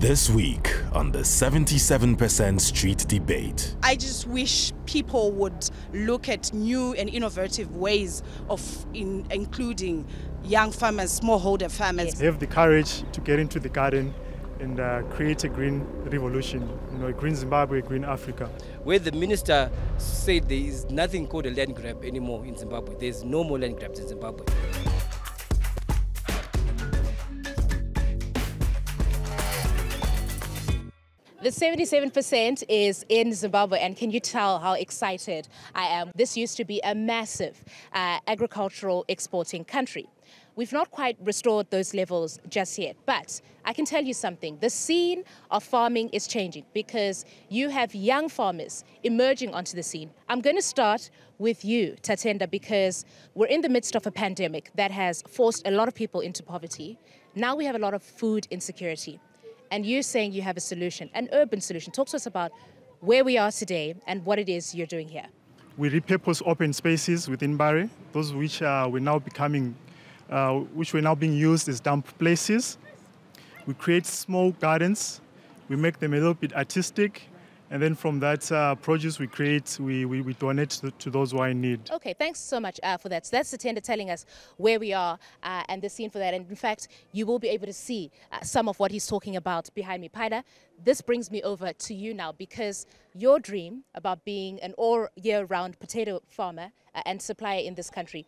This week on the 77% Street Debate. I just wish people would look at new and innovative ways of in including young farmers, smallholder farmers. Yes. Have the courage to get into the garden and uh, create a green revolution, you know, green Zimbabwe, green Africa. Where the minister said there is nothing called a land grab anymore in Zimbabwe. There's no more land grabs in Zimbabwe. The 77% is in Zimbabwe, and can you tell how excited I am? This used to be a massive uh, agricultural exporting country. We've not quite restored those levels just yet, but I can tell you something. The scene of farming is changing because you have young farmers emerging onto the scene. I'm going to start with you, Tatenda, because we're in the midst of a pandemic that has forced a lot of people into poverty. Now we have a lot of food insecurity and you're saying you have a solution, an urban solution. Talk to us about where we are today and what it is you're doing here. We repurpose open spaces within Bari, those which are uh, we're now becoming, uh, which were now being used as dump places. We create small gardens. We make them a little bit artistic. And then from that uh, produce we create, we, we, we donate to, to, those who are in need. Okay, thanks so much uh, for that. So that's the tender telling us where we are uh, and the scene for that. And in fact, you will be able to see uh, some of what he's talking about behind me. Paida, this brings me over to you now because your dream about being an all year round potato farmer uh, and supplier in this country,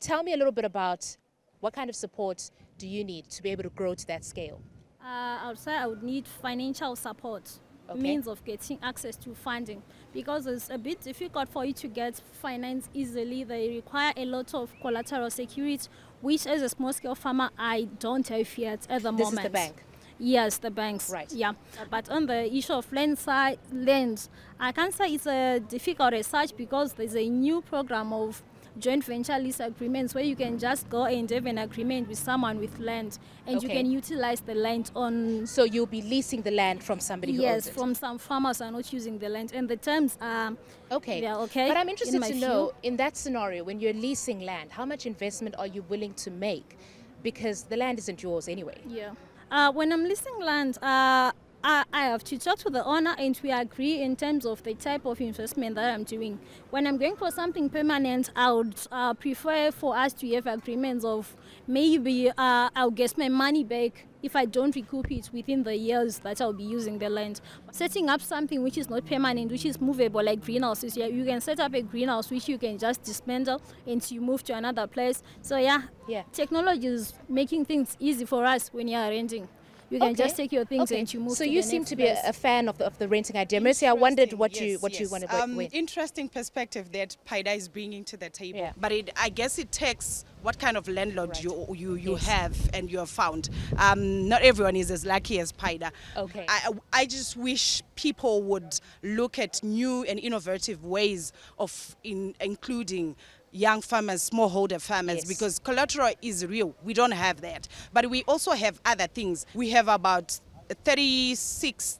tell me a little bit about what kind of support do you need to be able to grow to that scale? Uh, I would say I would need financial support okay. means of getting access to funding because it's a bit difficult for you to get finance easily. They require a lot of collateral security, which as a small scale farmer, I don't have yet at the this moment. This is the bank. Yes, the banks. Right. Yeah. But on the issue of land side land, I can say it's a difficult research because there's a new program of joint venture lease agreements where you can just go and have an agreement with someone with land and okay. you can utilize the land on. So you'll be leasing the land from somebody who yes, from some farmers are not using the land and the terms are. Okay. Yeah, okay. But I'm interested in to know in that scenario when you're leasing land, how much investment are you willing to make? Because the land isn't yours anyway. Yeah. Uh, when I'm leasing land, uh, I, have to talk to the owner and we agree in terms of the type of investment that I'm doing. When I'm going for something permanent, I would uh, prefer for us to have agreements of maybe uh, I'll get my money back if I don't recoup it within the years that I'll be using the land. Setting up something which is not permanent, which is movable, like greenhouses, yeah, you can set up a greenhouse which you can just dismantle and you move to another place. So yeah, yeah. technology is making things easy for us when you're renting you can okay. just take your things okay. and you move. So you seem to be place. a fan of the, of the renting idea. Mercy, I wondered what yes, you what yes. you wanted. Um, with. interesting perspective that Paida is bringing to the table. Yeah. But it, I guess it takes what kind of landlord right. you you you yes. have and you have found. Um, not everyone is as lucky as Paida. Okay. I I just wish people would look at new and innovative ways of in, including young farmers, smallholder farmers, yes. because collateral is real. We don't have that. But we also have other things. We have about 36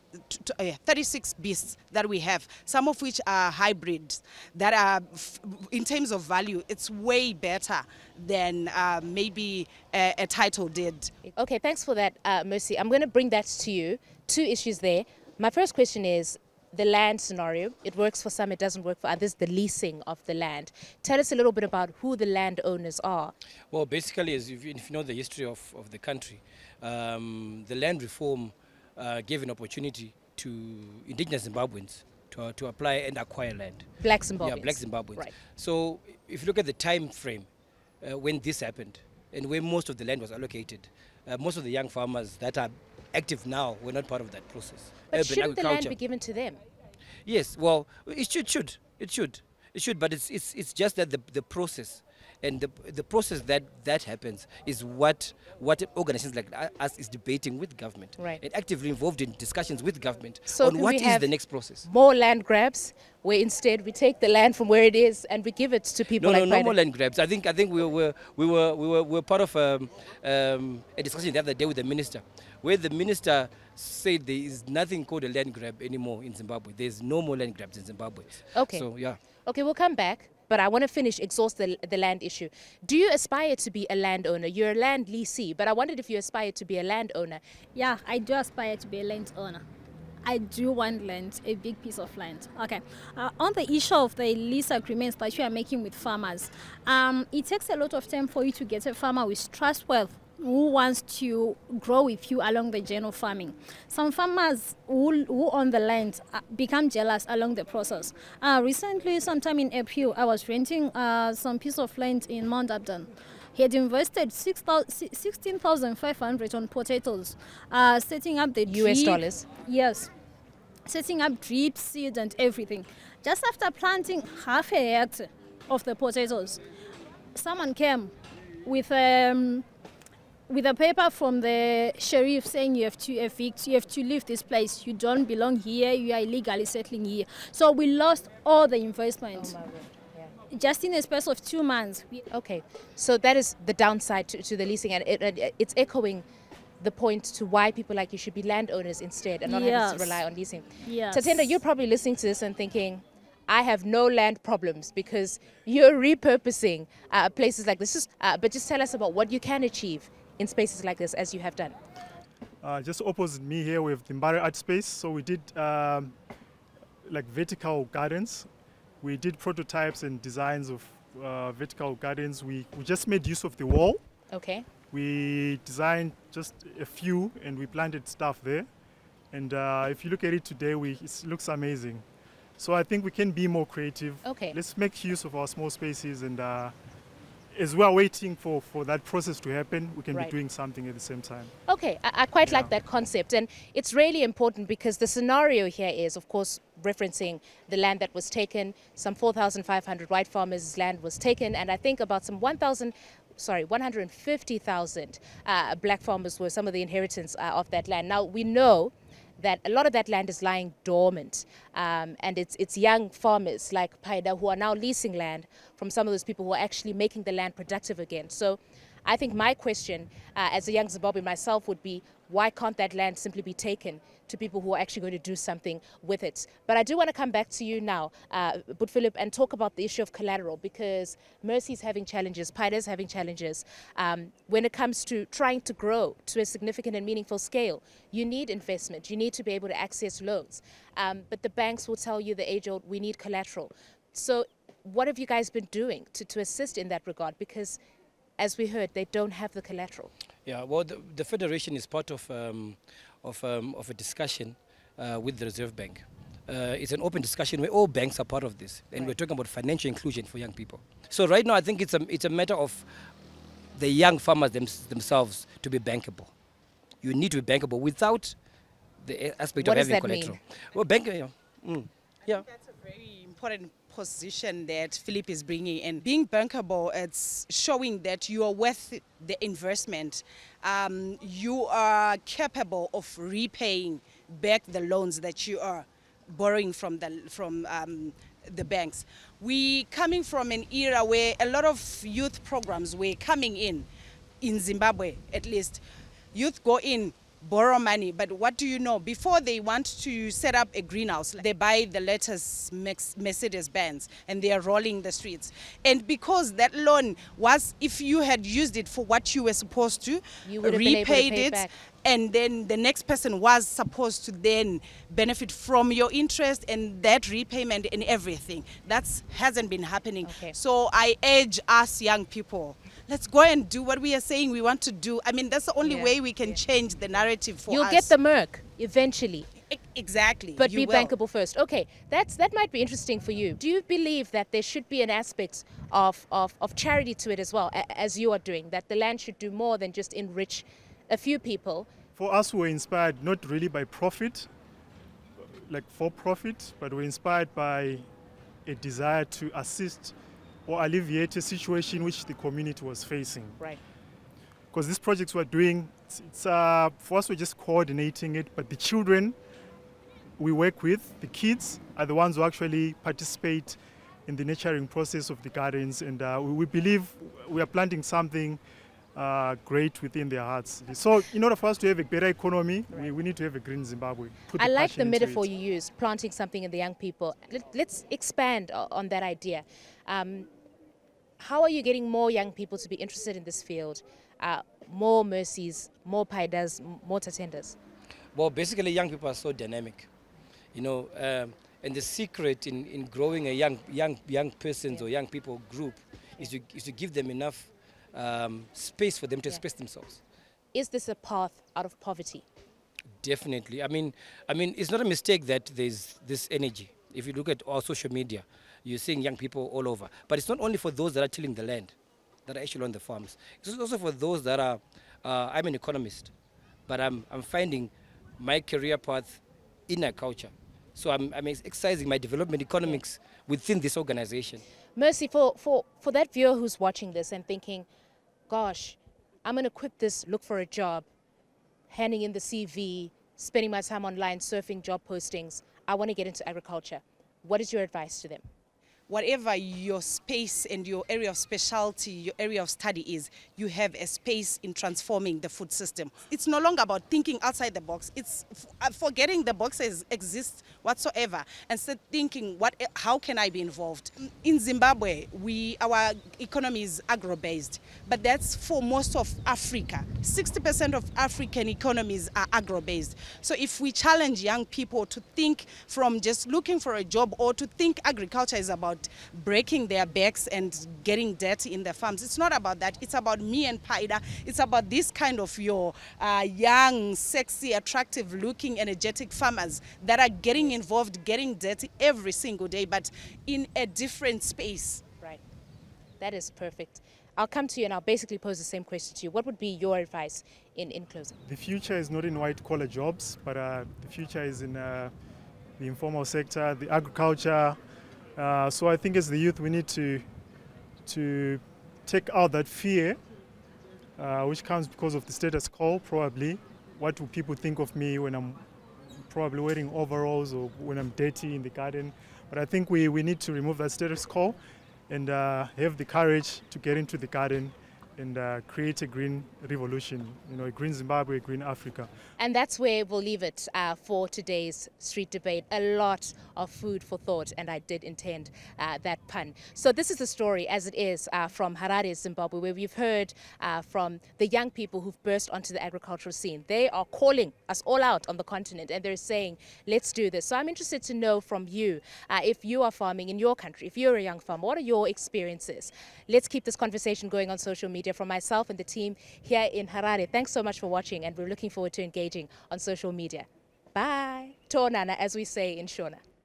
36 beasts that we have, some of which are hybrids that are, in terms of value, it's way better than uh, maybe a, a, title did. Okay, thanks for that, uh, Mercy. I'm going to bring that to you. Two issues there. My first question is the land scenario. It works for some, it doesn't work for others, the leasing of the land. Tell us a little bit about who the landowners are. Well, basically, as if you, know the history of, of the country, um, the land reform uh, gave an opportunity to indigenous Zimbabweans to, to apply and acquire land. Black Zimbabweans. Yeah, black Zimbabweans. Right. So if you look at the time frame uh, when this happened and where most of the land was allocated, uh, most of the young farmers that are active now, we're not part of that process. But Urban shouldn't the land be given to them? Yes, well, it should, should, it should, it should, but it's, it's, it's just that the, the process and the, the process that that happens is what what organizations like us is debating with government right. and actively involved in discussions with government so on what is the next process. More land grabs, where instead we take the land from where it is and we give it to people. No, like no, no more land grabs. I think I think we were we were we were, we were part of um, um, a discussion the other day with the minister where the minister said there is nothing called a land grab anymore in Zimbabwe. There's no more land grabs in Zimbabwe. Okay. So, yeah. Okay, we'll come back, but I want to finish, exhaust the, the land issue. Do you aspire to be a landowner? You're a land leasee, but I wondered if you aspire to be a landowner. Yeah, I do aspire to be a landowner. I do want land, a big piece of land. Okay. Uh, on the issue of the lease agreements that you are making with farmers, um, it takes a lot of time for you to get a farmer with trustworth who wants to grow with you along the journey of farming. Some farmers who, who own the land uh, become jealous along the process. Uh, recently, sometime in April, I was renting uh, some piece of land in Mount Abdon. He had invested 16,500 on potatoes, uh, setting up the US drip, dollars. Yes, setting up drip seed and everything. Just after planting half a hectare of the potatoes, someone came with um, with a paper from the sheriff saying you have to evict, you have to leave this place, you don't belong here, you are illegally settling here. So we lost all the investment. Oh just in the space of two months. Okay, so that is the downside to, to the leasing, and it, it, it's echoing the point to why people like you should be landowners instead and not yes. having to rely on leasing. Yes. Tatenda, you're probably listening to this and thinking, I have no land problems because you're repurposing uh, places like this. Uh, but just tell us about what you can achieve in spaces like this as you have done? Uh, just opposite me here we have the Mbare Art Space. So we did um, like vertical gardens. We did prototypes and designs of uh, vertical gardens. We, we just made use of the wall. Okay. We designed just a few and we planted stuff there. And uh, if you look at it today, we, it looks amazing. So I think we can be more creative. Okay. Let's make use of our small spaces and uh, as we are waiting for, for that process to happen, we can right. be doing something at the same time. Okay, I, I quite yeah. like that concept. And it's really important because the scenario here is, of course, referencing the land that was taken. Some 4,500 white farmers' land was taken, and I think about some 1,000 sorry, 150,000 uh, black farmers were some of the inheritance uh, of that land. Now, we know that a lot of that land is lying dormant um, and it's, it's young farmers like Paida who are now leasing land from some of those people who are actually making the land productive again. So I think my question uh, as a young Zimbabwean myself would be why can't that land simply be taken to people who are actually going to do something with it? But I do want to come back to you now, uh, But Philip, and talk about the issue of collateral because Mercy is having challenges, PIDA is having challenges. Um, when it comes to trying to grow to a significant and meaningful scale, you need investment, you need to be able to access loans. Um, but the banks will tell you the age old, we need collateral. So, what have you guys been doing to, to assist in that regard? Because as we heard, they don't have the collateral. Yeah, well, the, the federation is part of um, of, um, of a discussion uh, with the Reserve Bank. Uh, it's an open discussion where all banks are part of this, and right. we're talking about financial inclusion for young people. So right now, I think it's a it's a matter of the young farmers them, themselves to be bankable. You need to be bankable without the aspect what of having collateral. Mean? Well, bank, yeah. Mm, yeah. that's a very important proposition that Philip is bringing and being bankable, it's showing that you are worth the investment. Um, you are capable of repaying back the loans that you are borrowing from the, from, um, the banks. We coming from an era where a lot of youth programs were coming in, in Zimbabwe at least. Youth go in, borrow money. But what do you know? Before they want to set up a greenhouse, they buy the latest Mercedes Benz and they are rolling the streets. And because that loan was, if you had used it for what you were supposed to, you would repaid to it. Back. And then the next person was supposed to then benefit from your interest and that repayment and everything. That hasn't been happening. Okay. So I urge us young people, let's go and do what we are saying we want to do. I mean, that's the only yeah. way we can yeah. change the narrative narrative for You'll us. get the Merck eventually. exactly. But you be will. bankable first. Okay, that's that might be interesting for you. Do you believe that there should be an aspect of, of, of charity to it as well, as you are doing, that the land should do more than just enrich a few people? For us, we're inspired not really by profit, like for profit, but we're inspired by a desire to assist or alleviate a situation which the community was facing. Right because these projects we're doing, it's, it's uh, for us we're just coordinating it, but the children we work with, the kids, are the ones who actually participate in the nurturing process of the gardens, and uh, we, we, believe we are planting something uh, great within their hearts. So, in order for us to have a better economy, we, we, need to have a green Zimbabwe. I the like the metaphor you use, planting something in the young people. Let, us expand on that idea. Um, how are you getting more young people to be interested in this field? uh, more mercies, more PIDAs, more attenders. Well, basically, young people are so dynamic, you know. Um, and the secret in, in growing a young young young persons yeah. or young people group is to, is to give them enough um, space for them to yeah. express themselves. Is this a path out of poverty? Definitely. I mean, I mean, it's not a mistake that there's this energy. If you look at our social media, you're seeing young people all over. But it's not only for those that are tilling the land that are actually on the farms. It's also for those that are, uh, I'm an economist, but I'm, I'm finding my career path in agriculture. So I'm, I'm exercising my development economics within this organization. Mercy, for, for, for that viewer who's watching this and thinking, gosh, I'm going to quit this, look for a job, handing in the CV, spending my time online, surfing job postings. I want to get into agriculture. What is your advice to them? whatever your space and your area of specialty, your area of study is, you have a space in transforming the food system. It's no longer about thinking outside the box. It's uh, forgetting the boxes exist whatsoever and start thinking, what, eh, how can I be involved? In Zimbabwe, we, our economy is agro-based, but that's for most of Africa. 60% of African economies are agro-based. So if we challenge young people to think from just looking for a job or to think agriculture is about about breaking their backs and getting dirty in their farms. It's not about that. It's about me and Paida. It's about this kind of your uh, young, sexy, attractive looking, energetic farmers that are getting involved, getting dirty every single day, but in a different space. Right. That is perfect. I'll come to you and I'll basically pose the same question to you. What would be your advice in, in closing? The future is not in white collar jobs, but uh, the future is in uh, the informal sector, the agriculture, uh, so I think as the youth, we need to to take out that fear, uh, which comes because of the status quo, probably. What do people think of me when I'm probably wearing overalls or when I'm dirty in the garden? But I think we, we need to remove that status quo and uh, have the courage to get into the garden and uh, create a green revolution, you know, a green Zimbabwe, a green Africa. And that's where we'll leave it uh, for today's street debate. A lot of food for thought, and I did intend uh, that pun. So this is the story as it is uh, from Harare, Zimbabwe, where we've heard uh, from the young people who've burst onto the agricultural scene. They are calling us all out on the continent, and they're saying, let's do this. So I'm interested to know from you, uh, if you are farming in your country, if you're a young farmer, what are your experiences? Let's keep this conversation going on social media media from myself and the team here in Harare. Thanks so much for watching and we're looking forward to engaging on social media. Bye. Tonana, as we say in Shona.